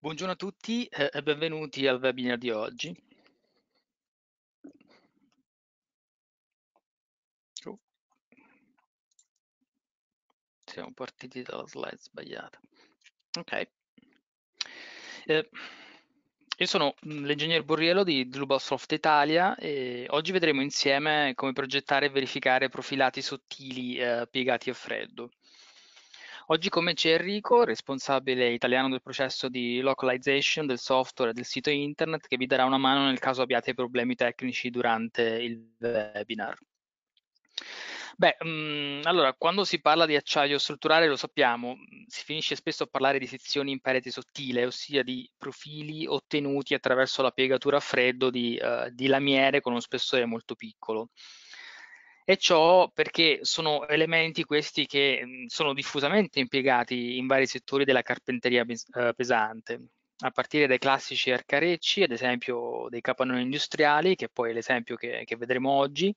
Buongiorno a tutti eh, e benvenuti al webinar di oggi. Oh. Siamo partiti dalla slide sbagliata. Ok. Eh, io sono mm, l'ingegner Borriello di Dlubosoft Italia e oggi vedremo insieme come progettare e verificare profilati sottili eh, piegati a freddo. Oggi con me c'è Enrico, responsabile italiano del processo di localization del software e del sito internet, che vi darà una mano nel caso abbiate problemi tecnici durante il webinar. Beh, mh, mm, allora, quando si parla di acciaio strutturale, lo sappiamo, mm, si finisce spesso a parlare di sezioni in parete sottile, ossia di profili ottenuti attraverso la piegatura a freddo di, uh, di lamiere con uno spessore molto piccolo e ciò perché sono elementi questi che mhmm, sono diffusamente impiegati in vari settori della carpenteria eh, pesante, a partire dai classici arcarecci, ad esempio dei capannoni industriali, che è poi l'esempio che, che vedremo oggi,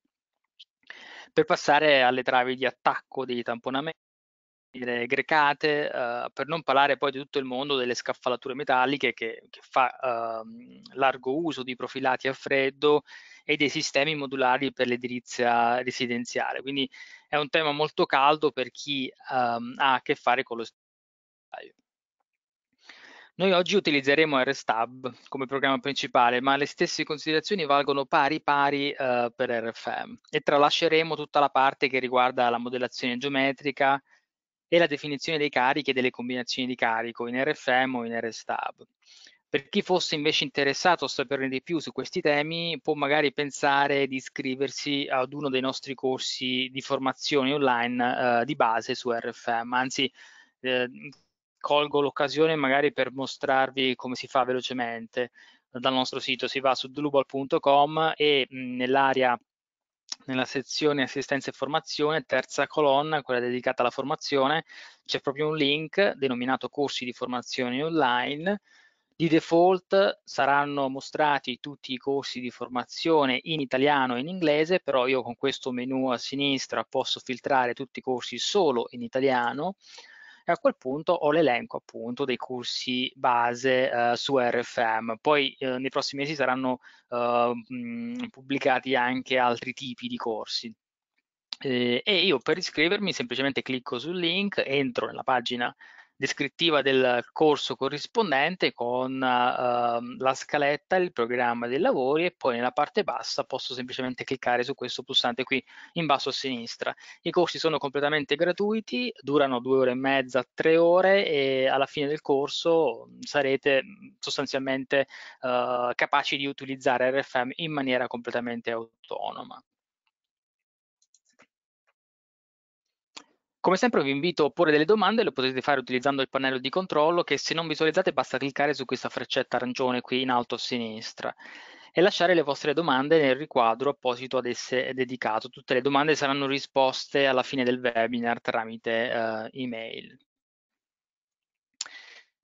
per passare alle travi di attacco dei tamponamenti dire, grecate, eh, per non parlare poi di tutto il mondo delle scaffalature metalliche che, che fa eh, largo uso di profilati a freddo e dei sistemi modulari per l'edilizia residenziale. Quindi è un tema molto caldo per chi eh, ha a che fare con lo staglio. Noi oggi utilizzeremo RSTAB come programma principale, ma le stesse considerazioni valgono pari pari eh, per RFM e tralasceremo tutta la parte che riguarda la modellazione geometrica, e la definizione dei carichi e delle combinazioni di carico in RFM o in RSTAB. Per chi fosse invece interessato a saperne di più su questi temi, può magari pensare di iscriversi ad uno dei nostri corsi di formazione online eh, di base su RFM. Anzi, eh, colgo l'occasione magari per mostrarvi come si fa velocemente dal nostro sito. Si va su global.com e mm, nell'area nella sezione assistenza e formazione, terza colonna, quella dedicata alla formazione, c'è proprio un link denominato corsi di formazione online. Di default saranno mostrati tutti i corsi di formazione in italiano e in inglese, però io con questo menu a sinistra posso filtrare tutti i corsi solo in italiano a quel punto ho l'elenco appunto dei corsi base eh, su RFM. Poi eh, nei prossimi mesi saranno eh, mh, pubblicati anche altri tipi di corsi. Eh, e io per iscrivermi semplicemente clicco sul link, entro nella pagina descrittiva del corso corrispondente con uh, la scaletta, il programma dei lavori e poi nella parte bassa posso semplicemente cliccare su questo pulsante qui in basso a sinistra. I corsi sono completamente gratuiti, durano due ore e mezza, tre ore e alla fine del corso sarete mm, sostanzialmente uh, capaci di utilizzare RFM in maniera completamente autonoma. Come sempre vi invito a porre delle domande, lo potete fare utilizzando il pannello di controllo che se non visualizzate basta cliccare su questa freccetta arancione qui in alto a sinistra e lasciare le vostre domande nel riquadro apposito ad esse dedicato. Tutte le domande saranno risposte alla fine del webinar tramite eh, email.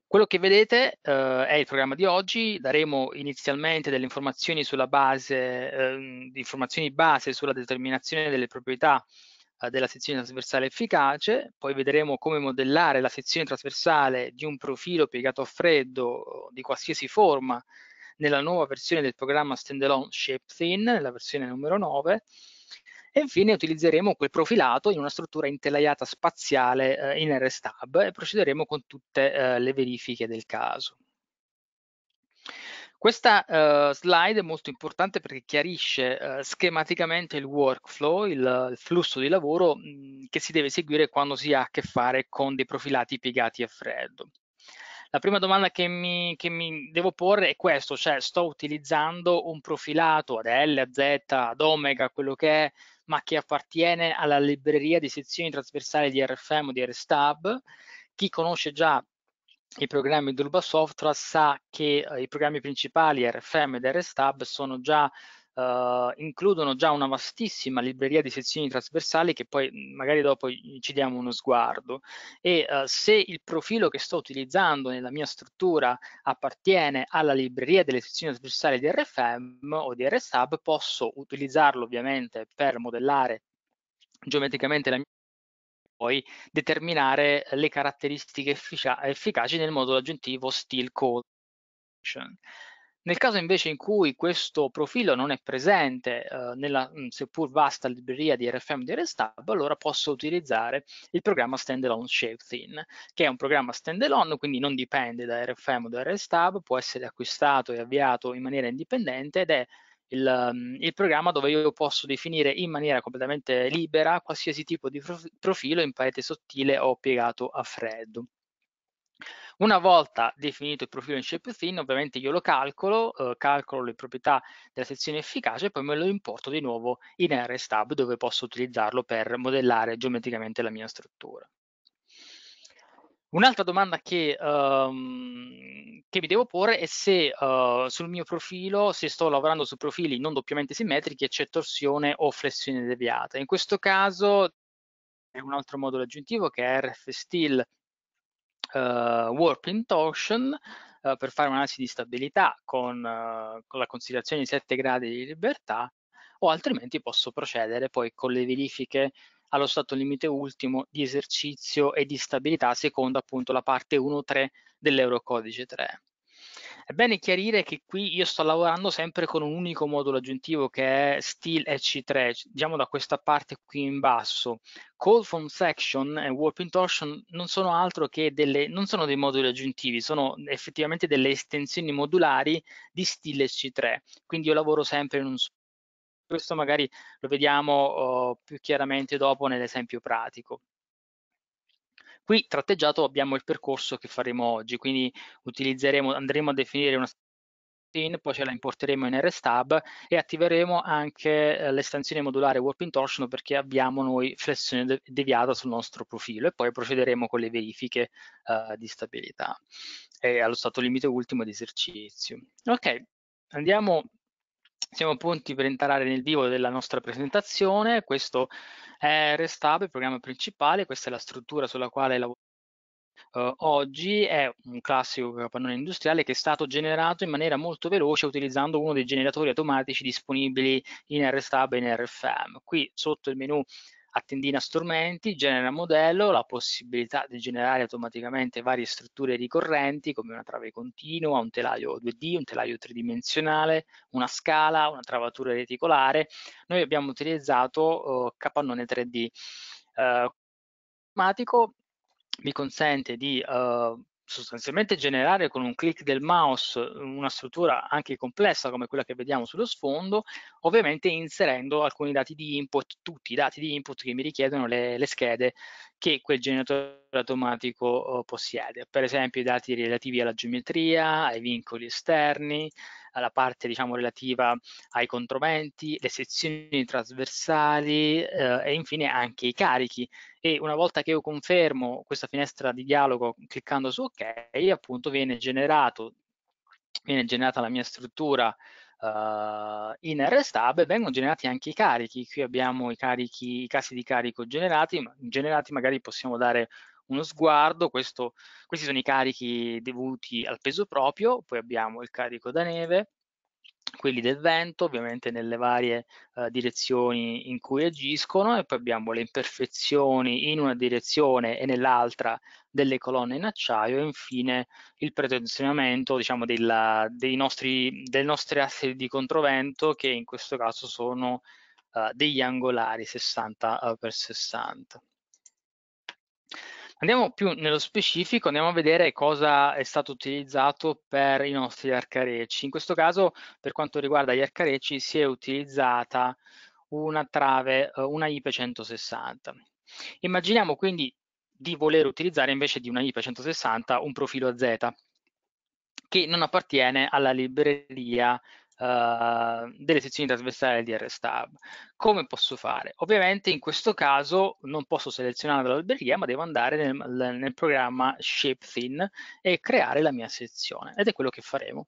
Quello che vedete eh, è il programma di oggi, daremo inizialmente delle informazioni sulla base, eh, informazioni base sulla determinazione delle proprietà eh, della sezione trasversale efficace, poi vedremo come modellare la sezione trasversale di un profilo piegato a freddo di qualsiasi forma nella nuova versione del programma standalone Shape Thin, la versione numero 9, e infine utilizzeremo quel profilato in una struttura intelaiata spaziale eh, in RSTAB e procederemo con tutte eh, le verifiche del caso. Questa uh, slide è molto importante perché chiarisce uh, schematicamente il workflow, il, il flusso di lavoro mh, mm, che si deve seguire quando si ha a che fare con dei profilati piegati a freddo. La prima domanda che mi, che mi devo porre è questa, cioè sto utilizzando un profilato ad L, a Z, ad omega, quello che è, ma che appartiene alla libreria di sezioni trasversali di RFM o di RSTAB. Chi conosce già i programmi di Software sa che eh, i programmi principali RFM ed RSTAB sono già Uh, includono già una vastissima libreria di sezioni trasversali che poi mm, magari dopo ci diamo uno sguardo e uh, se il profilo che sto utilizzando nella mia struttura appartiene alla libreria delle sezioni trasversali di RFM o di RSUB posso utilizzarlo ovviamente per modellare geometricamente la mia poi determinare le caratteristiche effica efficaci nel modulo aggiuntivo still call. Nel caso invece in cui questo profilo non è presente eh, nella mm, seppur vasta libreria di RFM di RSTAB, allora posso utilizzare il programma standalone ShapeThin, che è un programma standalone, quindi non dipende da RFM o da RSTAB, può essere acquistato e avviato in maniera indipendente ed è il, ehm, il, programma dove io posso definire in maniera completamente libera qualsiasi tipo di profilo in parete sottile o piegato a freddo. Una volta definito il profilo in ShapeThin, ovviamente io lo calcolo, eh, calcolo le proprietà della sezione efficace e poi me lo importo di nuovo in RSTab dove posso utilizzarlo per modellare geometricamente la mia struttura. Un'altra domanda che, um, che, mi devo porre è se uh, sul mio profilo, se sto lavorando su profili non doppiamente simmetrici, c'è torsione o flessione deviata. In questo caso è un altro modulo aggiuntivo che è RF Steel uh, eh, Warping Torsion uh, per fare un'analisi di stabilità con, con la considerazione di 7 gradi di libertà o altrimenti posso procedere poi con le verifiche allo stato limite ultimo di esercizio e di stabilità secondo appunto la parte 1.3 dell'Eurocodice 3. È bene chiarire che qui io sto lavorando sempre con un unico modulo aggiuntivo che è Steel EC3, diciamo da questa parte qui in basso. Call from Section e Warping Torsion non sono altro che delle, non sono dei moduli aggiuntivi, sono effettivamente delle estensioni modulari di Steel EC3, quindi io lavoro sempre in un, questo magari lo vediamo oh, più chiaramente dopo nell'esempio pratico. Qui tratteggiato abbiamo il percorso che faremo oggi, quindi andremo a definire una in, poi ce la importeremo in RSTAB e attiveremo anche eh, l'estensione modulare Warp Intorsion perché abbiamo noi flessione deviata sul nostro profilo e poi procederemo con le verifiche eh, di stabilità e allo stato limite ultimo di esercizio. Ok, andiamo siamo pronti per entrare nel vivo della nostra presentazione, questo è REST Hub, il programma principale, questa è la struttura sulla quale lavoriamo Uh, eh, oggi è un classico capannone industriale che è stato generato in maniera molto veloce utilizzando uno dei generatori automatici disponibili in RSTAB e in RFM. Qui sotto il menu a tendina strumenti, genera modello, la possibilità di generare automaticamente varie strutture ricorrenti come una trave continua, un telaio 2D, un telaio tridimensionale, una scala, una travatura reticolare. Noi abbiamo utilizzato eh, capannone 3D. Eh, automatico mi consente di eh, sostanzialmente generare con un clic del mouse una struttura anche complessa come quella che vediamo sullo sfondo, ovviamente inserendo alcuni dati di input, tutti i dati di input che mi richiedono le, le schede che quel generatore automatico eh, possiede, per esempio i dati relativi alla geometria, ai vincoli esterni, la parte diciamo, relativa ai controventi, le sezioni trasversali eh, e infine anche i carichi. E una volta che io confermo questa finestra di dialogo cliccando su OK, appunto viene, generato, viene generata la mia struttura Uh, in e vengono generati anche i carichi. Qui abbiamo i, carichi, i casi di carico generati, generati magari possiamo dare uno sguardo, Questo, questi sono i carichi dovuti al peso proprio, poi abbiamo il carico da neve, quelli del vento, ovviamente nelle varie uh, direzioni in cui agiscono e poi abbiamo le imperfezioni in una direzione e nell'altra delle colonne in acciaio e infine il pretensionamento diciamo, della, dei nostri, delle nostre asse di controvento che in questo caso sono uh, degli angolari 60 x 60. Andiamo più nello specifico, andiamo a vedere cosa è stato utilizzato per i nostri arcarecci. In questo caso, per quanto riguarda gli arcarecci, si è utilizzata una trave, eh, una IP 160. Immaginiamo quindi di voler utilizzare invece di una IP 160 un profilo AZ che non appartiene alla libreria uh, delle sezioni trasversali di RSTAB. Come posso fare? Ovviamente in questo caso non posso selezionare l'alberghiera, ma devo andare nel, nel programma ShapeThin e creare la mia sezione, ed è quello che faremo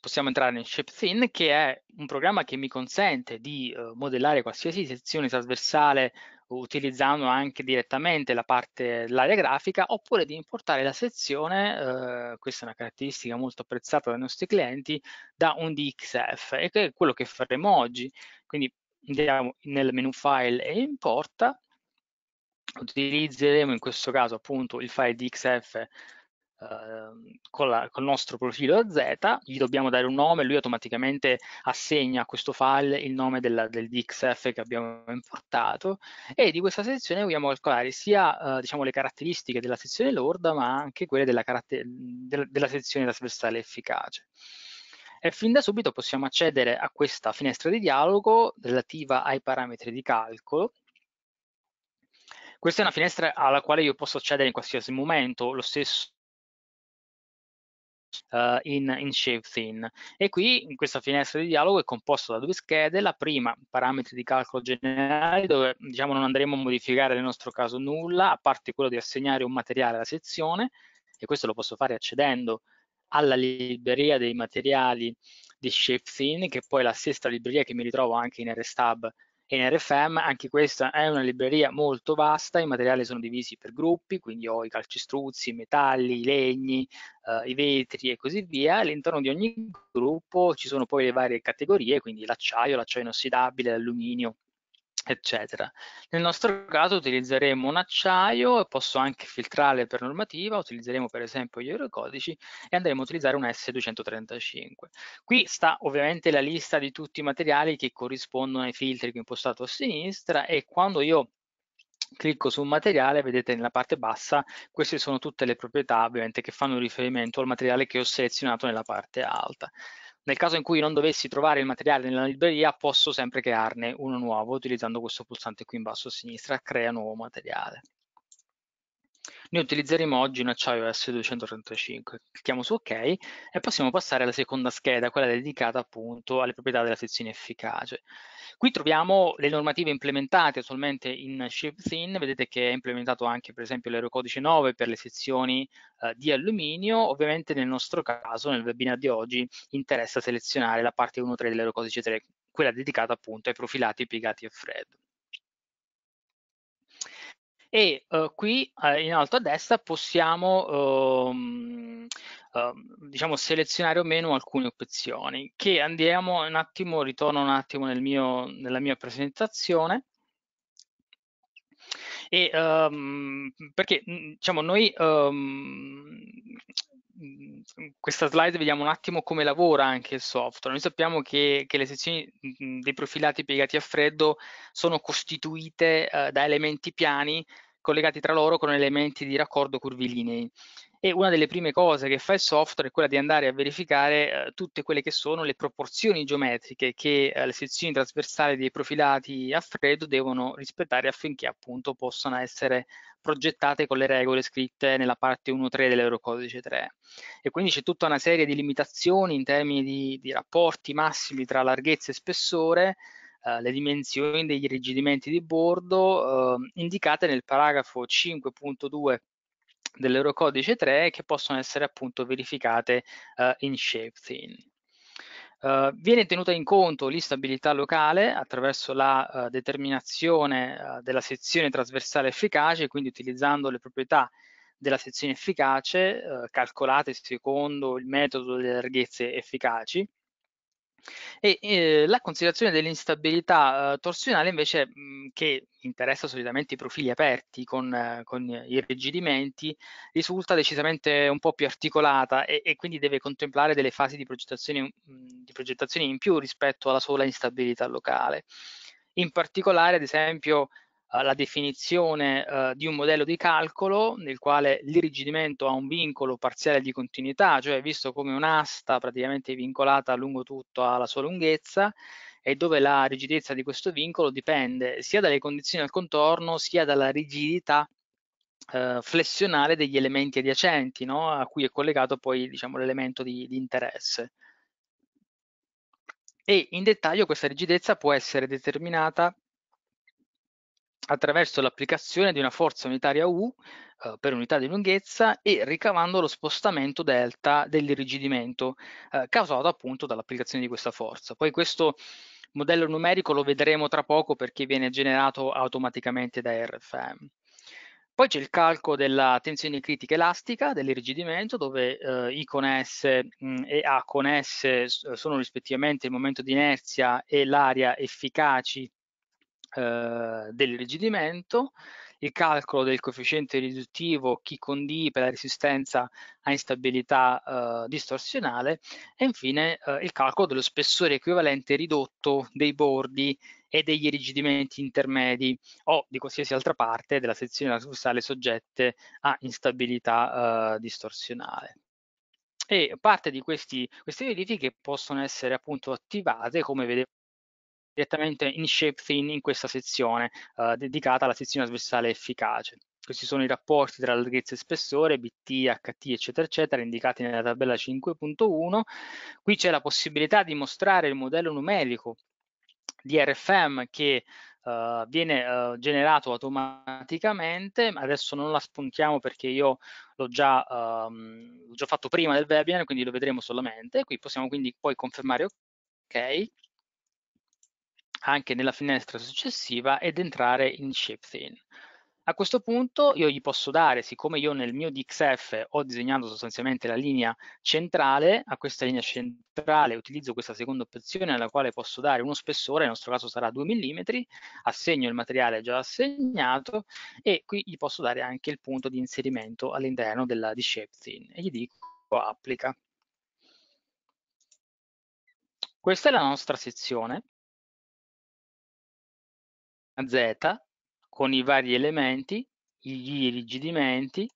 possiamo entrare in ShapeThin, che è un programma che mi consente di uh, modellare qualsiasi sezione trasversale utilizzando anche direttamente la parte dell'area grafica oppure di importare la sezione, eh, questa è una caratteristica molto apprezzata dai nostri clienti, da un DXF e che è quello che faremo oggi. Quindi andiamo nel menu file e importa, utilizzeremo in questo caso appunto il file DXF Ehm, con la, col nostro profilo Z, gli dobbiamo dare un nome, lui automaticamente assegna a questo file il nome della, del DXF che abbiamo importato e di questa sezione vogliamo calcolare sia eh, diciamo, le caratteristiche della sezione lorda ma anche quelle della, della, della sezione trasversale efficace e fin da subito possiamo accedere a questa finestra di dialogo relativa ai parametri di calcolo. Questa è una finestra alla quale io posso accedere in qualsiasi momento, lo stesso uh, in, in ShaveThin. E qui in questa finestra di dialogo è composta da due schede, la prima parametri di calcolo generali dove diciamo non andremo a modificare nel nostro caso nulla, a parte quello di assegnare un materiale alla sezione e questo lo posso fare accedendo alla libreria dei materiali di ShapeThin, che è poi la stessa libreria che mi ritrovo anche in RSTab NRFM, anche questa è una libreria molto vasta, i materiali sono divisi per gruppi, quindi ho i calcestruzzi, i metalli, i legni, eh, i vetri e così via. All'interno di ogni gruppo ci sono poi le varie categorie, quindi l'acciaio, l'acciaio inossidabile, l'alluminio eccetera. Nel nostro caso utilizzeremo un acciaio e posso anche filtrare per normativa, utilizzeremo per esempio gli eurocodici e andremo a utilizzare un S235. Qui sta ovviamente la lista di tutti i materiali che corrispondono ai filtri che ho impostato a sinistra e quando io clicco su un materiale, vedete nella parte bassa, queste sono tutte le proprietà ovviamente che fanno riferimento al materiale che ho selezionato nella parte alta. Nel caso in cui non dovessi trovare il materiale nella libreria, posso sempre crearne uno nuovo utilizzando questo pulsante qui in basso a sinistra, crea nuovo materiale. Noi utilizzeremo oggi un acciaio S235. Clicchiamo su ok e possiamo passare alla seconda scheda, quella dedicata appunto alle proprietà della sezione efficace. Qui troviamo le normative implementate attualmente in ShapeThin, vedete che è implementato anche per esempio l'Aerocodice 9 per le sezioni eh, di alluminio, ovviamente nel nostro caso, nel webinar di oggi, interessa selezionare la parte 1.3 dell'Aerocodice 3, quella dedicata appunto ai profilati piegati a freddo e eh, qui eh, in alto a destra possiamo ehm, ehm, diciamo selezionare o meno alcune opzioni che andiamo un attimo, ritorno un attimo nel mio, nella mia presentazione e, um, perché mm, diciamo noi um, in mm, mm, questa slide vediamo un attimo come lavora anche il software. Noi sappiamo che, che le sezioni mm, dei profilati piegati a freddo sono costituite eh, da elementi piani collegati tra loro con elementi di raccordo curvilinei e una delle prime cose che fa il software è quella di andare a verificare eh, tutte quelle che sono le proporzioni geometriche che eh, le sezioni trasversali dei profilati a freddo devono rispettare affinché appunto possano essere progettate con le regole scritte nella parte 1.3 dell'Eurocodice 3 e quindi c'è tutta una serie di limitazioni in termini di, di rapporti massimi tra larghezza e spessore Uh, le dimensioni degli irrigidimenti di bordo uh, indicate nel paragrafo 5.2 dell'Eurocodice 3 che possono essere appunto verificate uh, in ShapeThin. Uh, viene tenuta in conto l'instabilità locale attraverso la uh, determinazione della sezione trasversale efficace, quindi utilizzando le proprietà della sezione efficace calcolate secondo il metodo delle larghezze efficaci e eh, la considerazione dell'instabilità eh, torsionale invece mh, mm, che interessa solitamente i profili aperti con, eh, con irrigidimenti risulta decisamente un po' più articolata e, e quindi deve contemplare delle fasi di progettazione, mh, mm, di progettazione in più rispetto alla sola instabilità locale. In particolare, ad esempio, eh, la definizione eh, di un modello di calcolo nel quale l'irrigidimento ha un vincolo parziale di continuità, cioè visto come un'asta praticamente vincolata lungo tutto alla sua lunghezza e dove la rigidezza di questo vincolo dipende sia dalle condizioni al contorno sia dalla rigidità eh, flessionale degli elementi adiacenti no? a cui è collegato poi diciamo, l'elemento di, di interesse. E in dettaglio questa rigidezza può essere determinata attraverso l'applicazione di una forza unitaria U eh, per unità di lunghezza e ricavando lo spostamento delta dell'irrigidimento eh, causato appunto dall'applicazione di questa forza. Poi questo modello numerico lo vedremo tra poco perché viene generato automaticamente da RFM. Poi c'è il calco della tensione critica elastica dell'irrigidimento dove eh, I con S mh, mm, e A con S sono rispettivamente il momento di inerzia e l'area efficaci eh, dell'irrigidimento, il calcolo del coefficiente riduttivo chi condì per la resistenza a instabilità eh, distorsionale e infine eh, il calcolo dello spessore equivalente ridotto dei bordi e degli irrigidimenti intermedi o di qualsiasi altra parte della sezione transversale soggette a instabilità eh, distorsionale. E parte di questi, queste verifiche possono essere appunto attivate, come vedete direttamente in ShapeThin in questa sezione eh, dedicata alla sezione trasversale efficace. Questi sono i rapporti tra larghezza e spessore, BT, HT, eccetera, eccetera, indicati nella tabella 5.1. Qui c'è la possibilità di mostrare il modello numerico di RFM che Uh, viene uh, generato automaticamente, adesso non la spuntiamo perché io l'ho già, um, già, fatto prima del webinar, quindi lo vedremo solamente, qui possiamo quindi poi confermare ok, anche nella finestra successiva ed entrare in ShapeThin. A questo punto io gli posso dare, siccome io nel mio DXF ho disegnato sostanzialmente la linea centrale, a questa linea centrale utilizzo questa seconda opzione alla quale posso dare uno spessore, nel nostro caso sarà 2 mm, assegno il materiale già assegnato e qui gli posso dare anche il punto di inserimento all'interno della di Thin e gli dico applica. Questa è la nostra sezione z con i vari elementi, gli irrigidimenti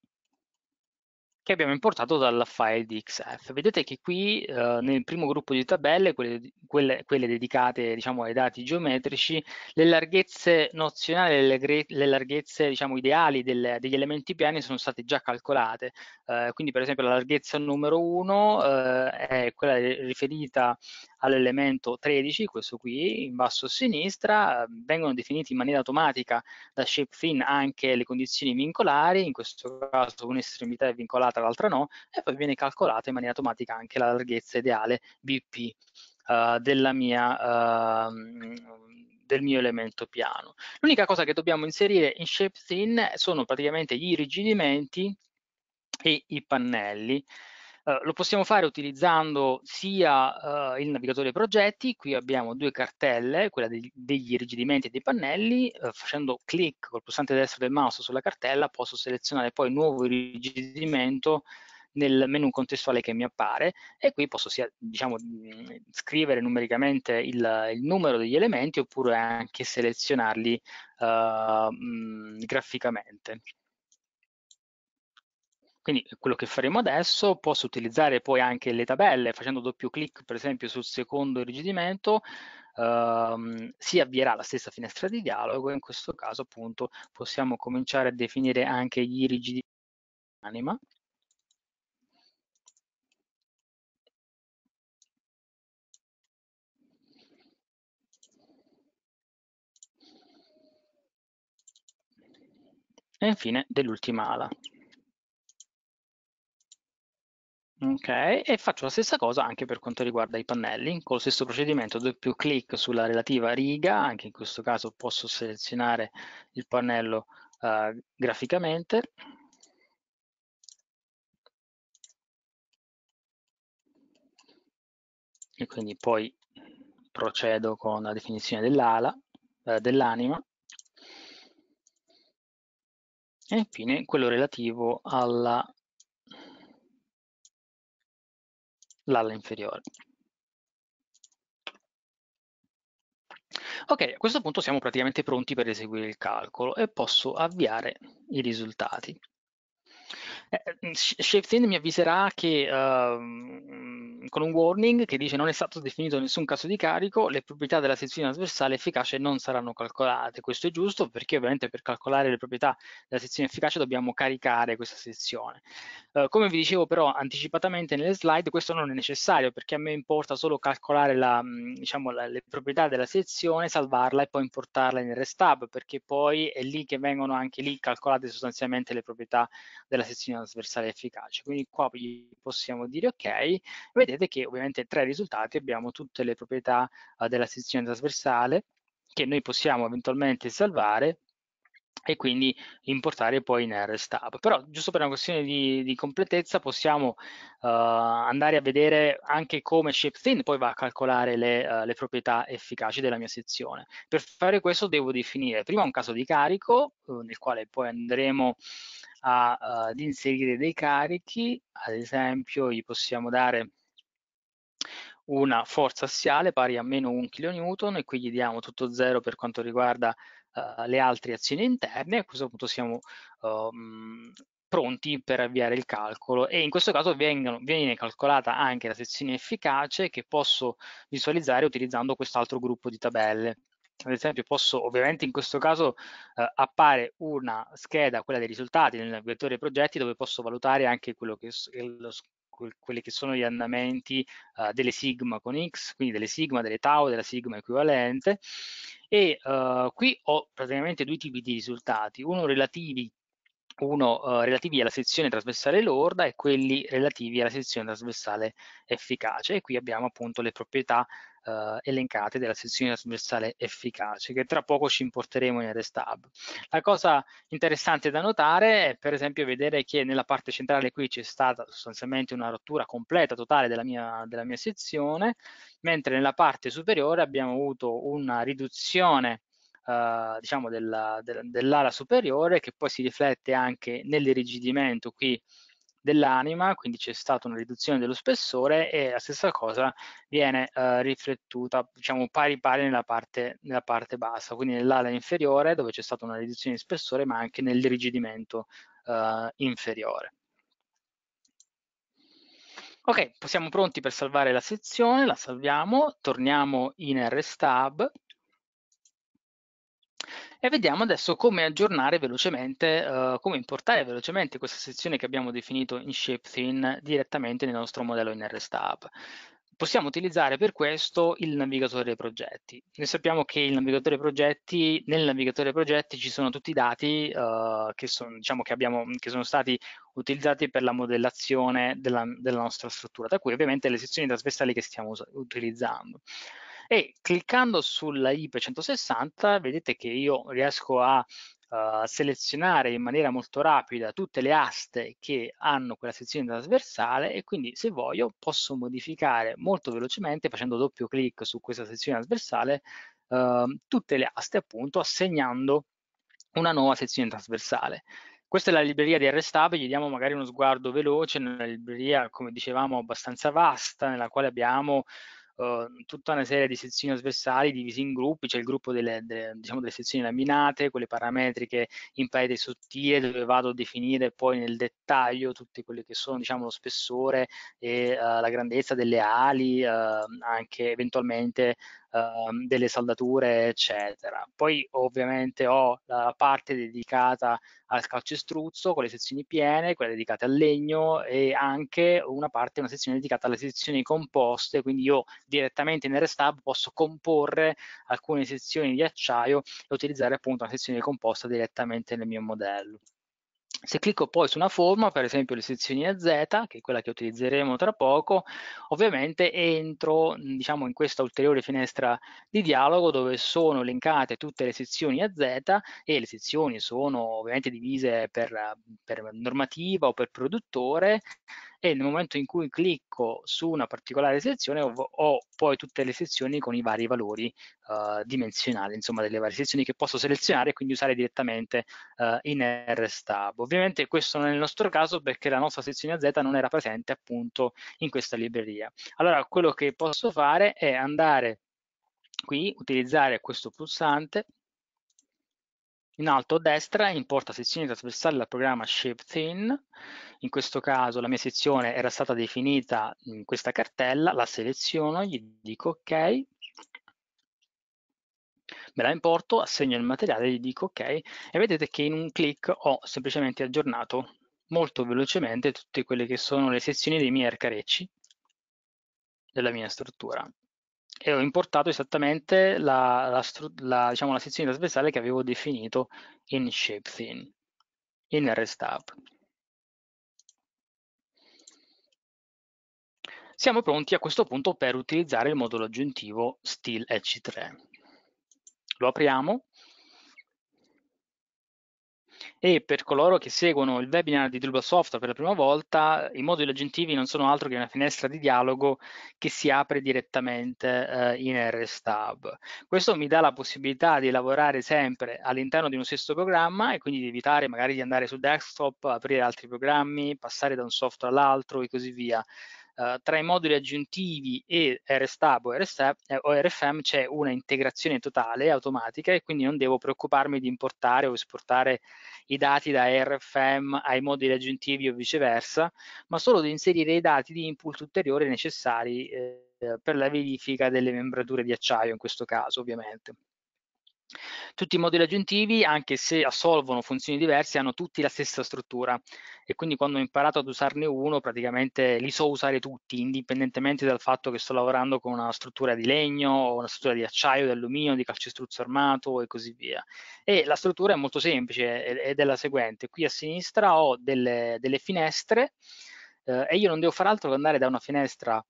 che abbiamo importato dal file di XF. Vedete che qui eh, nel primo gruppo di tabelle, quelle, quelle, quelle dedicate diciamo, ai dati geometrici, le larghezze nozionali, le, le larghezze diciamo, ideali delle, degli elementi piani sono state già calcolate. Eh, quindi per esempio la larghezza numero 1 eh, è quella riferita all'elemento 13, questo qui in basso a sinistra, ehm, vengono definite in maniera automatica da ShapeFin anche le condizioni vincolari, in questo caso un'estremità è vincolata calcolata, l'altra no, e poi viene calcolata in maniera automatica anche la larghezza ideale BP uh, eh, della mia, uh, del mio elemento piano. L'unica cosa che dobbiamo inserire in ShapeThin sono praticamente gli irrigidimenti e i pannelli Ehm, lo possiamo fare utilizzando sia eh, il navigatore progetti, qui abbiamo due cartelle, quella degli, degli irrigidimenti e dei pannelli, eh, facendo clic col pulsante destro del mouse sulla cartella posso selezionare poi nuovo irrigidimento nel menu contestuale che mi appare e qui posso sia, diciamo, scrivere numericamente il, il, numero degli elementi oppure anche selezionarli ehm, graficamente. Quindi eh, quello che faremo adesso, posso utilizzare poi anche le tabelle, facendo doppio clic per esempio sul secondo irrigidimento, ehm, si avvierà la stessa finestra di dialogo in questo caso appunto possiamo cominciare a definire anche gli irrigidimenti anima. E infine dell'ultima ala. Ok, e faccio la stessa cosa anche per quanto riguarda i pannelli. Con lo stesso procedimento doppio clic sulla relativa riga, anche in questo caso posso selezionare il pannello uh, graficamente. E quindi poi procedo con la definizione dell'ala, uh, dell'anima. E infine quello relativo alla l'ala inferiore. Ok, a questo punto siamo praticamente pronti per eseguire il calcolo e posso avviare i risultati. Eh, mm, ShapeSend mi avviserà che uh, con un warning che dice non è stato definito nessun caso di carico, le proprietà della sezione trasversale efficace non saranno calcolate. Questo è giusto perché ovviamente per calcolare le proprietà della sezione efficace dobbiamo caricare questa sezione. Uh, come vi dicevo però anticipatamente nelle slide questo non è necessario perché a me importa solo calcolare la, mm, diciamo, la, le proprietà della sezione, salvarla e poi importarla in RSTAB perché poi è lì che vengono anche lì calcolate sostanzialmente le proprietà della sezione trasversale efficace. Quindi qua possiamo dire ok, vedete che ovviamente tra i risultati abbiamo tutte le proprietà uh, della sezione trasversale che noi possiamo eventualmente salvare e quindi importare poi in RSTAB. Però giusto per una questione di, di completezza possiamo uh, andare a vedere anche come ShapeThin poi va a calcolare le, uh, le, proprietà efficaci della mia sezione. Per fare questo devo definire prima un caso di carico uh, nel quale poi andremo a, ad eh, inserire dei carichi, ad esempio gli possiamo dare una forza assiale pari a meno 1 kN e qui gli diamo tutto zero per quanto riguarda uh, le altre azioni interne a questo punto siamo um, pronti per avviare il calcolo e in questo caso vengono, viene calcolata anche la sezione efficace che posso visualizzare utilizzando quest'altro gruppo di tabelle ad esempio posso ovviamente in questo caso eh, appare una scheda, quella dei risultati nel navigatore progetti dove posso valutare anche quello che è lo, quelli che sono gli andamenti uh, delle sigma con X, quindi delle sigma, delle tau, della sigma equivalente e uh, qui ho praticamente due tipi di risultati, uno relativi uno uh, relativi alla sezione trasversale lorda e quelli relativi alla sezione trasversale efficace e qui abbiamo appunto le proprietà eh, elencate della sezione trasversale efficace che tra poco ci importeremo in REST Hub. La cosa interessante da notare è per esempio vedere che nella parte centrale qui c'è stata sostanzialmente una rottura completa, totale della mia, della mia sezione, mentre nella parte superiore abbiamo avuto una riduzione Uh, diciamo dell'ala superiore che poi si riflette anche nell'irrigidimento qui dell'anima, quindi c'è stata una riduzione dello spessore e la stessa cosa viene eh, riflettuta diciamo pari pari nella parte, nella parte bassa, quindi nell'ala inferiore dove c'è stata una riduzione di spessore ma anche nel rigidimento eh, inferiore. Ok, siamo pronti per salvare la sezione, la salviamo, torniamo in RSTAB e vediamo adesso come aggiornare velocemente, uh, come importare velocemente questa sezione che abbiamo definito in ShapeThin direttamente nel nostro modello in RSTAB. Possiamo utilizzare per questo il navigatore progetti. Noi sappiamo che navigatore progetti, nel navigatore progetti ci sono tutti i dati uh, che, son, diciamo che, abbiamo, che, sono stati utilizzati per la modellazione della, della nostra struttura, da cui ovviamente le sezioni trasversali che stiamo utilizzando e cliccando sulla IP160 vedete che io riesco a uh, selezionare in maniera molto rapida tutte le aste che hanno quella sezione trasversale e quindi se voglio posso modificare molto velocemente facendo doppio clic su questa sezione trasversale uh, tutte le aste appunto assegnando una nuova sezione trasversale. Questa è la libreria di RStab, gli diamo magari uno sguardo veloce, una libreria, come dicevamo, abbastanza vasta, nella quale abbiamo Ehm, tutta una serie di sezioni trasversali divise in gruppi, c'è cioè il gruppo delle, delle, diciamo, delle, sezioni laminate, quelle parametriche in parete sottile, dove vado a definire poi nel dettaglio tutti quelli che sono diciamo, lo spessore e eh, la grandezza delle ali, ehm, anche eventualmente Ehm, delle saldature, eccetera. Poi ovviamente ho la parte dedicata al calcestruzzo con le sezioni piene, quella dedicata al legno e anche una parte, una sezione dedicata alle sezioni composte, quindi io direttamente in Restab posso comporre alcune sezioni di acciaio e utilizzare appunto una sezione composta direttamente nel mio modello. Se clicco poi su una forma, per esempio le sezioni AZ, che è quella che utilizzeremo tra poco, ovviamente entro diciamo, in questa ulteriore finestra di dialogo dove sono elencate tutte le sezioni AZ e le sezioni sono ovviamente divise per, per normativa o per produttore e nel momento in cui clicco su una particolare sezione ho, ho poi tutte le sezioni con i vari valori uh, dimensionali, insomma delle varie sezioni che posso selezionare e quindi usare direttamente uh, in RSTAB. Ovviamente questo non è il nostro caso perché la nostra sezione Z non era presente appunto in questa libreria. Allora quello che posso fare è andare qui, utilizzare questo pulsante in alto a destra importa sezioni trasversali dal programma Shape Thin. in questo caso la mia sezione era stata definita in questa cartella, la seleziono, gli dico ok, me la importo, assegno il materiale, gli dico ok e vedete che in un clic ho semplicemente aggiornato molto velocemente tutte quelle che sono le sezioni dei miei arcarecci della mia struttura e ho importato esattamente la, la, la, diciamo, la sezione trasversale che avevo definito in ShapeThin, in RestHub. Siamo pronti a questo punto per utilizzare il modulo aggiuntivo Still StillH3. Lo apriamo e per coloro che seguono il webinar di Drupal Software per la prima volta, i moduli aggiuntivi non sono altro che una finestra di dialogo che si apre direttamente eh, in RSTAB. Questo mi dà la possibilità di lavorare sempre all'interno di uno stesso programma e quindi di evitare magari di andare su desktop, aprire altri programmi, passare da un software all'altro e così via. Eh, tra i moduli aggiuntivi e RSTAB o, RSF, eh, o RFM c'è una integrazione totale automatica e quindi non devo preoccuparmi di importare o esportare i dati da RFM ai moduli aggiuntivi o viceversa, ma solo di inserire i dati di input ulteriori necessari eh, per la verifica delle membrature di acciaio in questo caso ovviamente. Tutti i moduli aggiuntivi, anche se assolvono funzioni diverse, hanno tutti la stessa struttura e quindi quando ho imparato ad usarne uno praticamente li so usare tutti, indipendentemente dal fatto che sto lavorando con una struttura di legno, una struttura di acciaio, di alluminio, di calcestruzzo armato e così via. E la struttura è molto semplice ed è la seguente. Qui a sinistra ho delle, delle finestre eh, e io non devo fare altro che andare da una finestra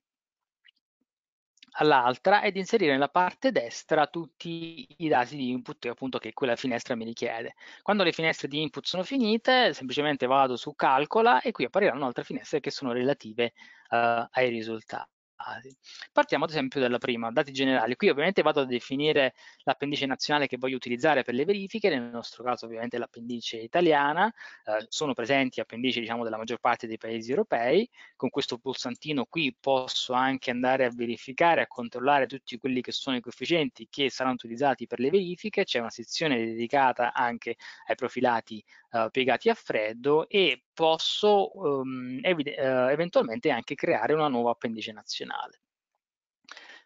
all'altra ed inserire nella parte destra tutti i dati di input appunto che quella finestra mi richiede. Quando le finestre di input sono finite, semplicemente vado su calcola e qui appariranno altre finestre che sono relative uh, ai risultati dati. Partiamo ad esempio dalla prima, dati generali. Qui ovviamente vado a definire l'appendice nazionale che voglio utilizzare per le verifiche, nel nostro caso ovviamente l'appendice italiana, eh, sono presenti appendici diciamo, della maggior parte dei paesi europei, con questo pulsantino qui posso anche andare a verificare, a controllare tutti quelli che sono i coefficienti che saranno utilizzati per le verifiche, c'è una sezione dedicata anche ai profilati eh, piegati a freddo e posso um, eventualmente anche creare una nuova appendice nazionale.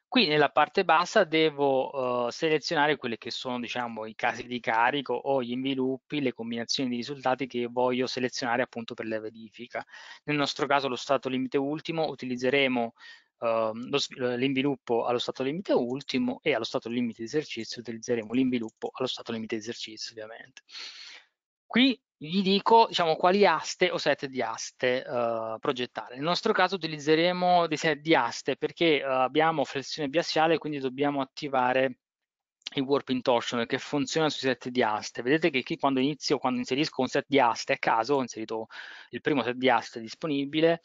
Qui nella parte bassa devo uh, selezionare quelli che sono diciamo, i casi di carico o gli inviluppi, le combinazioni di risultati che voglio selezionare appunto per la verifica. Nel nostro caso lo stato limite ultimo utilizzeremo uh, l'inviluppo allo stato limite ultimo e allo stato limite di esercizio utilizzeremo l'inviluppo allo stato limite di esercizio ovviamente. Qui gli dico diciamo, quali aste o set di aste uh, progettare. Nel nostro caso utilizzeremo dei set di aste perché uh, abbiamo flessione biassiale quindi dobbiamo attivare il warping torsion che funziona sui set di aste. Vedete che qui quando inizio, quando inserisco un set di aste a caso, ho inserito il primo set di aste disponibile,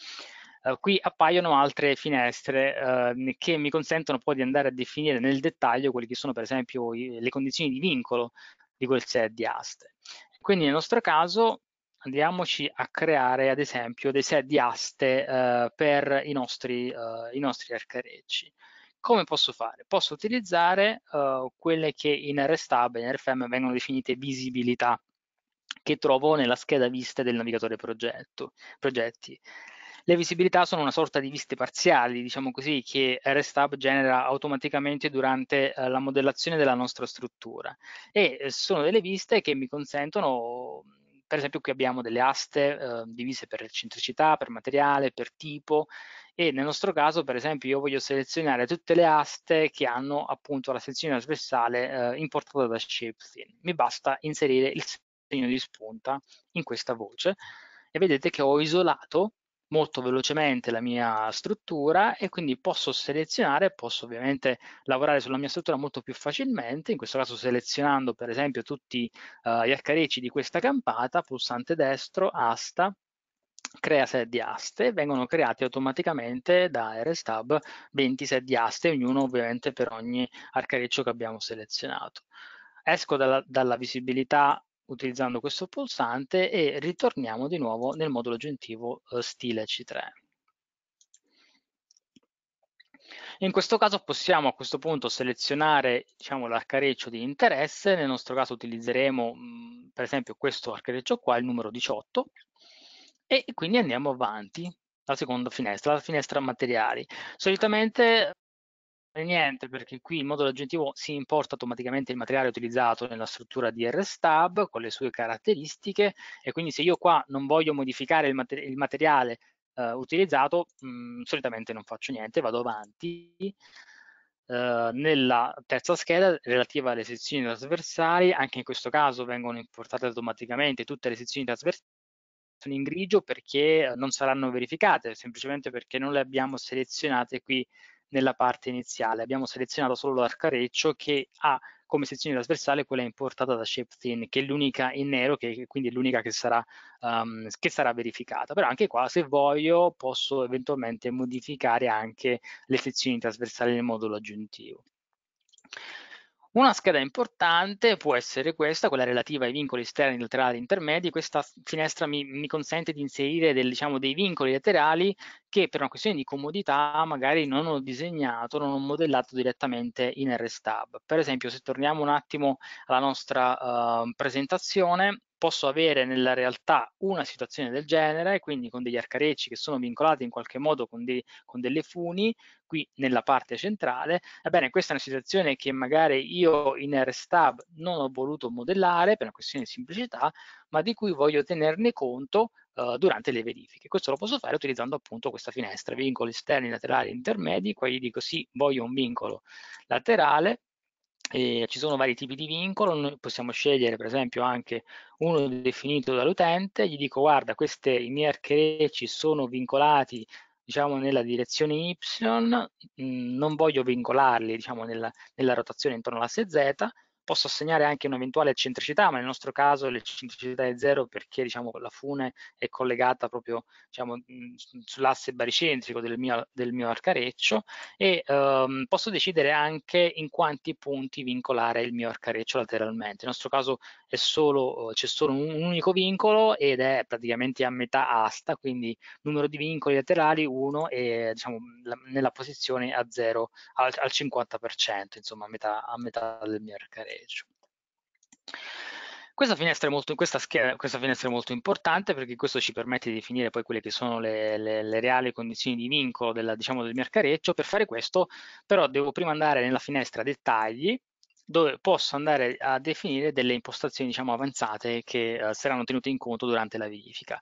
Uh, qui appaiono altre finestre uh, che mi consentono poi di andare a definire nel dettaglio quelle che sono per esempio i, le condizioni di vincolo di quel set di aste. Quindi nel nostro caso andiamoci a creare ad esempio dei set di aste eh, per i nostri, eh, i nostri arcareggi. Come posso fare? Posso utilizzare eh, quelle che in RSTAB e in RFM vengono definite visibilità che trovo nella scheda viste del navigatore progetto, progetti. Le visibilità sono una sorta di viste parziali, diciamo così, che RSTab genera automaticamente durante eh, la modellazione della nostra struttura e eh, sono delle viste che mi consentono per esempio qui abbiamo delle aste eh, divise per eccentricità, per materiale, per tipo e nel nostro caso per esempio io voglio selezionare tutte le aste che hanno appunto la sezione trasversale eh, importata da ShapeThin. Mi basta inserire il segno di spunta in questa voce e vedete che ho isolato molto velocemente la mia struttura e quindi posso selezionare, posso ovviamente lavorare sulla mia struttura molto più facilmente, in questo caso selezionando per esempio tutti uh, gli accareci di questa campata, pulsante destro, asta, crea set di aste, vengono creati automaticamente da RSTAB 20 set di aste, ognuno ovviamente per ogni arcareccio che abbiamo selezionato. Esco dalla, dalla visibilità utilizzando questo pulsante e ritorniamo di nuovo nel modulo aggiuntivo eh, stile C3. In questo caso possiamo a questo punto selezionare diciamo, l'arcareccio di interesse, nel nostro caso utilizzeremo mm, per esempio questo arcareccio qua, il numero 18, e quindi andiamo avanti, la seconda finestra, la finestra materiali. Solitamente niente perché qui il modulo aggiuntivo si importa automaticamente il materiale utilizzato nella struttura di RStab con le sue caratteristiche e quindi se io qua non voglio modificare il, mater il materiale eh, utilizzato mh, mm, solitamente non faccio niente, vado avanti eh, nella terza scheda relativa alle sezioni trasversali anche in questo caso vengono importate automaticamente tutte le sezioni trasversali sono in grigio perché non saranno verificate semplicemente perché non le abbiamo selezionate qui nella parte iniziale. Abbiamo selezionato solo l'arcareccio che ha come sezione trasversale quella importata da ShapeThin, che è l'unica in nero, che quindi è l'unica che, sarà, um, che sarà verificata. Però anche qua, se voglio, posso eventualmente modificare anche le sezioni trasversali nel modulo aggiuntivo. Una scheda importante può essere questa, quella relativa ai vincoli esterni laterali intermedi. Questa finestra mi, mi consente di inserire del, diciamo, dei vincoli laterali che per una questione di comodità magari non ho disegnato, non ho modellato direttamente in RSTAB. Per esempio, se torniamo un attimo alla nostra uh, presentazione, posso avere nella realtà una situazione del genere, quindi con degli arcarecci che sono vincolati in qualche modo con, dei, con delle funi, qui nella parte centrale, ebbene questa è una situazione che magari io in RSTAB non ho voluto modellare per una questione di semplicità, ma di cui voglio tenerne conto eh, durante le verifiche. Questo lo posso fare utilizzando appunto questa finestra, vincoli esterni, laterali, intermedi, qua gli dico sì, voglio un vincolo laterale, eh, ci sono vari tipi di vincolo, noi possiamo scegliere per esempio anche uno definito dall'utente, gli dico guarda queste, i miei archerecci sono vincolati diciamo nella direzione Y, mm, non voglio vincolarli diciamo nella, nella rotazione intorno all'asse Z, posso assegnare anche un'eventuale eccentricità, ma nel nostro caso l'eccentricità è zero perché diciamo, la fune è collegata proprio diciamo, sull'asse baricentrico del mio, del mio arcareccio e ehm, posso decidere anche in quanti punti vincolare il mio arcareccio lateralmente. Nel nostro caso oh, c'è solo, solo un, un unico vincolo ed è praticamente a metà asta, quindi numero di vincoli laterali 1 e diciamo, la, nella posizione a 0 al, al 50%, insomma a metà, a metà del mio arcareccio. Page. Questa finestra, molto, questa, scheda, questa finestra, è molto, importante perché questo ci permette di definire poi quelle che sono le, le, le reali condizioni di vincolo della, diciamo, del mercareccio. Per fare questo però devo prima andare nella finestra dettagli dove posso andare a definire delle impostazioni diciamo, avanzate che eh, saranno tenute in conto durante la verifica.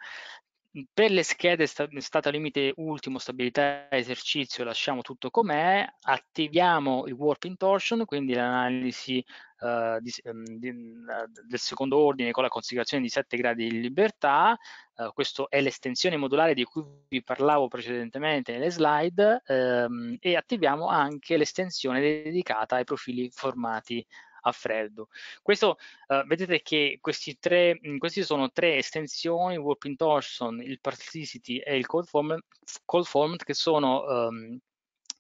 Mhmm, per le schede sta- stato limite ultimo, stabilità esercizio, lasciamo tutto com'è, attiviamo il warping torsion quindi l'analisi uh, di, mhmm, di, mhmm, del secondo ordine con la considerazione di 7 gradi di libertà, uh, eh, questa è l'estensione modulare di cui vi parlavo precedentemente nelle slide, um, e attiviamo anche l'estensione dedicata ai profili formati a freddo. Questo, uh, vedete che questi tre, mm, questi sono tre estensioni, Warping Torsion, il Plasticity e il Cold Format, che sono um,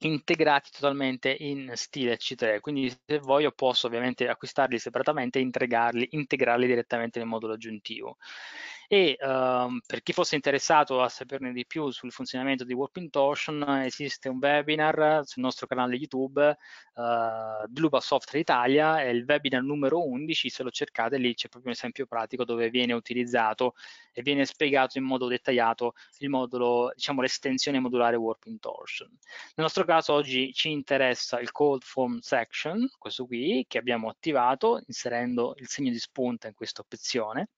integrati totalmente in stile C3, quindi se voglio posso ovviamente acquistarli separatamente e integrarli direttamente nel modulo aggiuntivo e um, per chi fosse interessato a saperne di più sul funzionamento di Warping Torsion esiste un webinar sul nostro canale YouTube uh, di Luba Software Italia, è il webinar numero 11, se lo cercate lì c'è proprio un esempio pratico dove viene utilizzato e viene spiegato in modo dettagliato il modulo, diciamo l'estensione modulare Warping Torsion. Nel nostro caso oggi ci interessa il Cold Form Section, questo qui, che abbiamo attivato inserendo il segno di spunta in questa opzione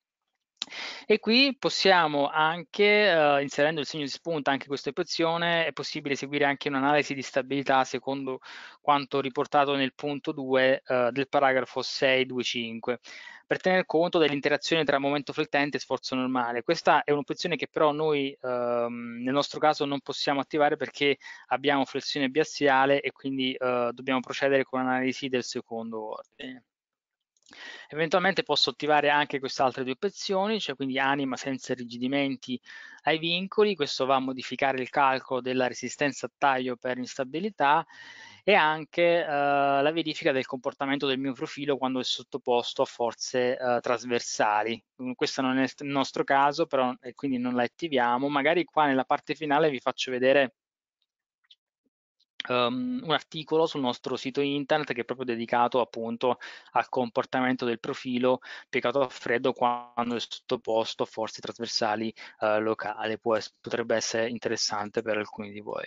e qui possiamo anche, eh, inserendo il segno di spunta anche questa equazione, è possibile eseguire anche un'analisi di stabilità secondo quanto riportato nel punto 2 eh, del paragrafo 625, per tener conto dell'interazione tra momento flettente e sforzo normale. Questa è un'opzione che però noi ehm, nel nostro caso non possiamo attivare perché abbiamo flessione biassiale e quindi eh, dobbiamo procedere con l'analisi del secondo ordine. Eventualmente posso attivare anche queste altre due opzioni, cioè quindi anima senza rigidimenti ai vincoli, questo va a modificare il calcolo della resistenza a taglio per instabilità e anche eh, la verifica del comportamento del mio profilo quando è sottoposto a forze eh, trasversali. Questo non è il nostro caso, però e quindi non la attiviamo. Magari qua nella parte finale vi faccio vedere um, un articolo sul nostro sito internet che è proprio dedicato appunto al comportamento del profilo piegato a freddo quando è sottoposto a forze trasversali uh, locali. Può, potrebbe essere interessante per alcuni di voi.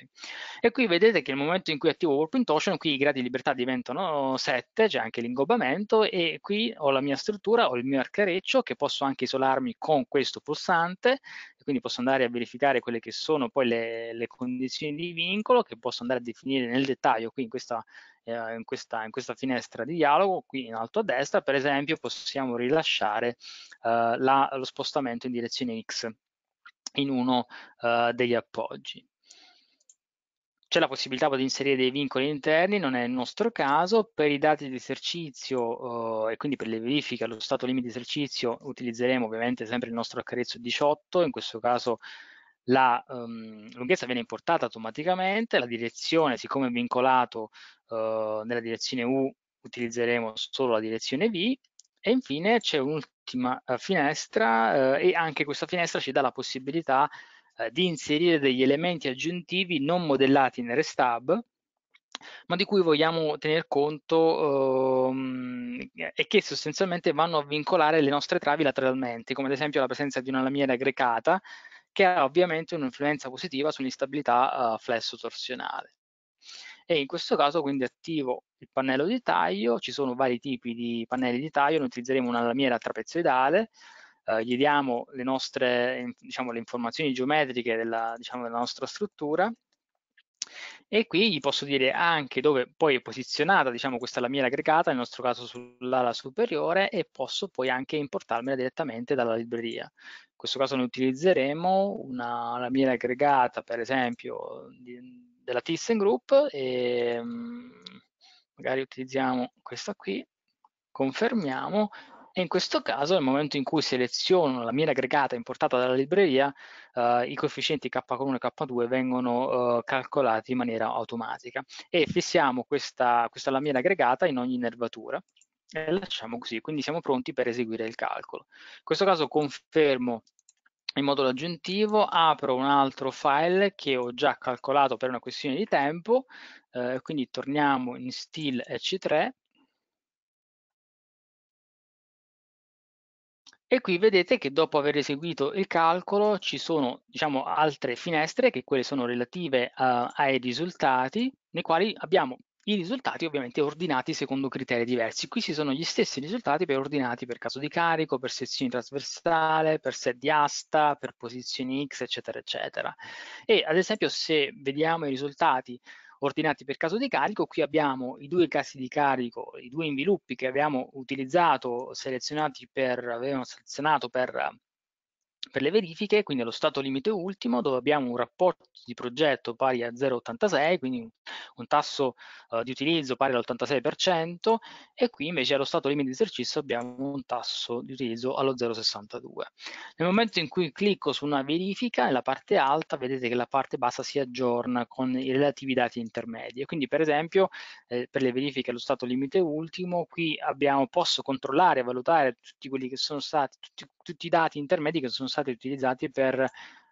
E qui vedete che nel momento in cui attivo Warpint Ocean, qui i gradi di libertà diventano 7, c'è anche l'ingobbamento e qui ho la mia struttura, ho il mio arcareccio che posso anche isolarmi con questo pulsante quindi posso andare a verificare quelle che sono poi le, le condizioni di vincolo che posso andare a definire nel dettaglio qui in questa, eh, in, questa, in questa, finestra di dialogo, qui in alto a destra per esempio possiamo rilasciare eh, la, lo spostamento in direzione X in uno eh, degli appoggi c'è la possibilità di inserire dei vincoli interni, non è il nostro caso, per i dati di esercizio eh, e quindi per le verifiche allo stato limite di esercizio utilizzeremo ovviamente sempre il nostro accarezzo 18, in questo caso la um, lunghezza viene importata automaticamente, la direzione siccome è vincolato eh, nella direzione U utilizzeremo solo la direzione V e infine c'è un'ultima eh, finestra eh, e anche questa finestra ci dà la possibilità di eh, di inserire degli elementi aggiuntivi non modellati in RESTAB, ma di cui vogliamo tener conto ehm, e che sostanzialmente vanno a vincolare le nostre travi lateralmente, come ad esempio la presenza di una lamiera aggregata, che ha ovviamente un'influenza positiva sull'instabilità eh, flesso-torsionale. E in questo caso quindi attivo il pannello di taglio, ci sono vari tipi di pannelli di taglio, noi utilizzeremo una lamiera trapezoidale, eh, gli diamo le nostre diciamo, le informazioni geometriche della, diciamo, della nostra struttura e qui gli posso dire anche dove poi è posizionata diciamo, questa lamiera aggregata, nel nostro caso sull'ala superiore, e posso poi anche importarmela direttamente dalla libreria. In questo caso noi utilizzeremo una lamiera aggregata, per esempio, di, della ThyssenGroup, e mm, magari utilizziamo questa qui, confermiamo, e in questo caso nel momento in cui seleziono la mira aggregata importata dalla libreria eh, i coefficienti K1 e K2 vengono eh, calcolati in maniera automatica e fissiamo questa, questa lamiera aggregata in ogni nervatura e lasciamo così, quindi siamo pronti per eseguire il calcolo. In questo caso confermo il modulo aggiuntivo, apro un altro file che ho già calcolato per una questione di tempo, eh, quindi torniamo in steel ec3 E qui vedete che dopo aver eseguito il calcolo ci sono diciamo, altre finestre che quelle sono relative uh, ai risultati, nei quali abbiamo i risultati ovviamente ordinati secondo criteri diversi. Qui ci sono gli stessi risultati per ordinati per caso di carico, per sezioni trasversale, per set di asta, per posizioni X, eccetera, eccetera. E ad esempio se vediamo i risultati ordinati per caso di carico. Qui abbiamo i due casi di carico, i due inviluppi che abbiamo utilizzato, selezionati per, avevano selezionato per per le verifiche, quindi allo stato limite ultimo, dove abbiamo un rapporto di progetto pari a 0,86, quindi un tasso uh, di utilizzo pari all'86%, e qui invece allo stato limite di esercizio abbiamo un tasso di utilizzo allo 0,62. Nel momento in cui clicco su una verifica, nella parte alta vedete che la parte bassa si aggiorna con i relativi dati intermedi. Quindi per esempio eh, per le verifiche allo stato limite ultimo, qui abbiamo, posso controllare e valutare tutti quelli che sono stati, tutti tutti i dati intermedi che sono stati utilizzati per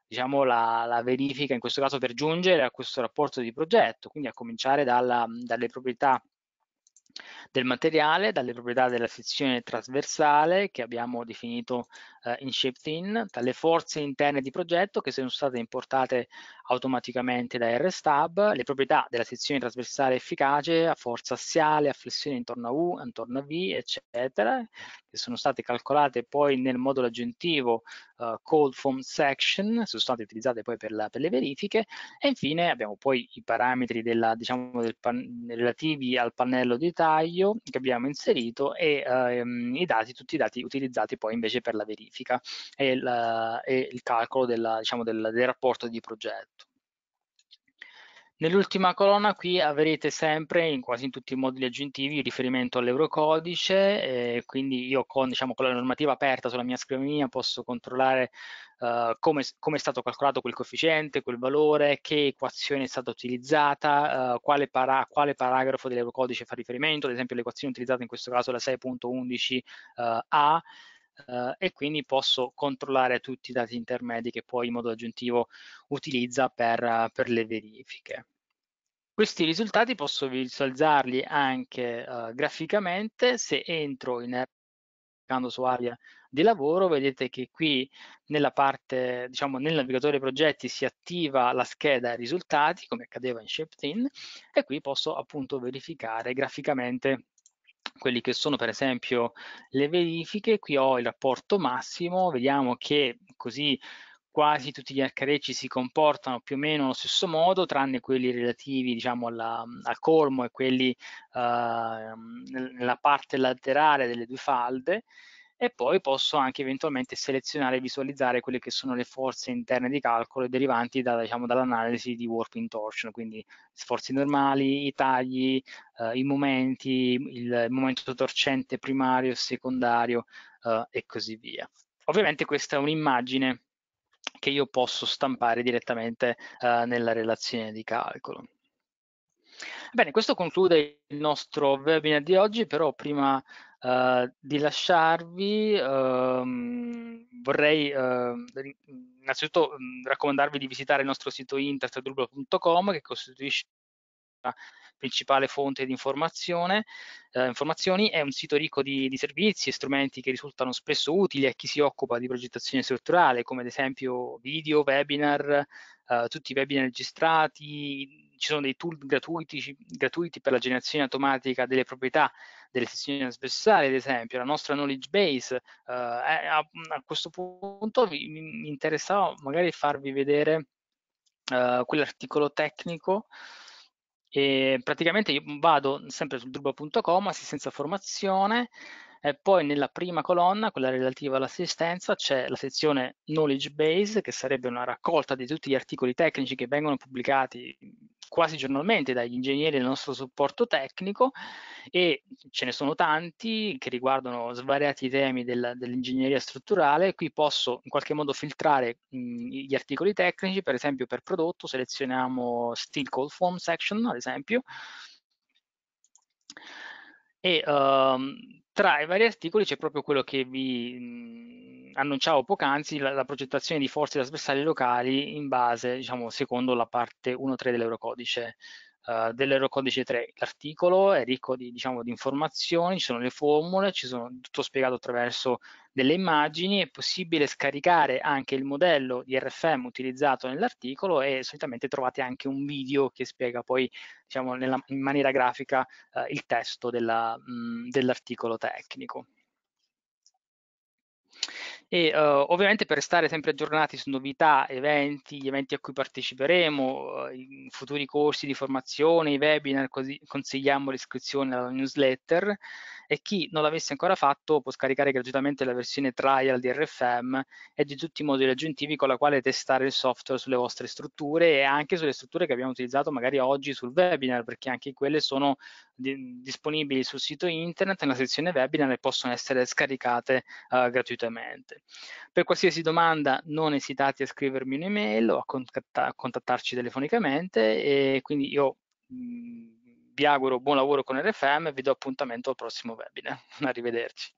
diciamo, la, la, verifica, in questo caso per giungere a questo rapporto di progetto, quindi a cominciare dalla, dalle proprietà del materiale, dalle proprietà della sezione trasversale che abbiamo definito eh, in ShapeThin, dalle forze interne di progetto che sono state importate automaticamente da RStab, le proprietà della sezione trasversale efficace a forza assiale, a flessione intorno a U, intorno a V, eccetera, che sono state calcolate poi nel modulo aggiuntivo eh, Cold Form Section, sono state utilizzate poi per, la, per, le verifiche, e infine abbiamo poi i parametri della, diciamo, del pan, relativi al pannello di taglio che abbiamo inserito e ehm, i dati, tutti i dati utilizzati poi invece per la verifica verifica e il, e il calcolo della, diciamo, del, del rapporto di progetto. Nell'ultima colonna qui avrete sempre in quasi in tutti i moduli aggiuntivi il riferimento all'eurocodice, eh, quindi io con, diciamo, con, la normativa aperta sulla mia scrivania posso controllare eh, come, come, è stato calcolato quel coefficiente, quel valore, che equazione è stata utilizzata, eh, quale, para, quale, paragrafo dell'eurocodice fa riferimento, ad esempio l'equazione utilizzata in questo caso è la 6.11a, eh, e quindi posso controllare tutti i dati intermedi che poi in modo aggiuntivo utilizza per, eh, per le verifiche. Questi risultati posso visualizzarli anche eh, graficamente se entro in cliccando su area di lavoro vedete che qui nella parte diciamo nel navigatore progetti si attiva la scheda risultati come accadeva in Shape Thin e qui posso appunto verificare graficamente quelli che sono per esempio le verifiche, qui ho il rapporto massimo, vediamo che così quasi tutti gli HRC si comportano più o meno allo stesso modo, tranne quelli relativi diciamo, alla, al colmo e quelli eh, nella parte laterale delle due falde, e poi posso anche eventualmente selezionare e visualizzare quelle che sono le forze interne di calcolo derivanti da, diciamo, dall'analisi di warping torsion, quindi sforzi normali, i tagli, eh, i momenti, il momento torcente primario, secondario eh, e così via. Ovviamente questa è un'immagine che io posso stampare direttamente eh, nella relazione di calcolo. Bene, questo conclude il nostro webinar di oggi, però prima Uh, di lasciarvi, um, vorrei uh, innanzitutto um, raccomandarvi di visitare il nostro sito internet che costituisce la principale fonte di informazione, uh, informazioni, è un sito ricco di, di, servizi e strumenti che risultano spesso utili a chi si occupa di progettazione strutturale, come ad esempio video, webinar, uhm, tutti i webinar registrati, ci sono dei tool gratuiti, gratuiti, per la generazione automatica delle proprietà delle sezioni trasversali, ad esempio, la nostra knowledge base. Eh, a, a, questo punto vi, mi interessava magari farvi vedere eh, quell'articolo tecnico e praticamente io vado sempre su druba.com, assistenza formazione, e poi nella prima colonna, quella relativa all'assistenza, c'è la sezione knowledge base, che sarebbe una raccolta di tutti gli articoli tecnici che vengono pubblicati quasi giornalmente dagli ingegneri del nostro supporto tecnico e ce ne sono tanti che riguardano svariati temi del, dell'ingegneria strutturale. Qui posso in qualche modo filtrare mh, gli articoli tecnici, per esempio per prodotto selezioniamo Steel Cold Form Section ad esempio e um, tra i vari articoli c'è proprio quello che vi annunciavo poc'anzi, la, la, progettazione di forze trasversali locali in base, diciamo, secondo la parte 1.3 dell'Eurocodice. Uh, dell'Eurocodice 3 l'articolo è ricco di, diciamo, di, informazioni, ci sono le formule, ci sono tutto spiegato attraverso delle immagini, è possibile scaricare anche il modello di RFM utilizzato nell'articolo e solitamente trovate anche un video che spiega poi diciamo, nella, in maniera grafica uh, il testo mm, dell'articolo tecnico e uh, ovviamente per stare sempre aggiornati su novità, eventi, gli eventi a cui parteciperemo, uh, futuri corsi di formazione, i webinar, così consigliamo l'iscrizione alla newsletter e chi non l'avesse ancora fatto può scaricare gratuitamente la versione trial di RFM e di tutti i moduli aggiuntivi con la quale testare il software sulle vostre strutture e anche sulle strutture che abbiamo utilizzato magari oggi sul webinar, perché anche quelle sono di, disponibili sul sito internet nella sezione webinar e possono essere scaricate uh, gratuitamente. Per qualsiasi domanda non esitate a scrivermi un'email o a, contatta, a contattarci telefonicamente e quindi io mh, mm, vi auguro buon lavoro con RFM e vi do appuntamento al prossimo webinar. Arrivederci.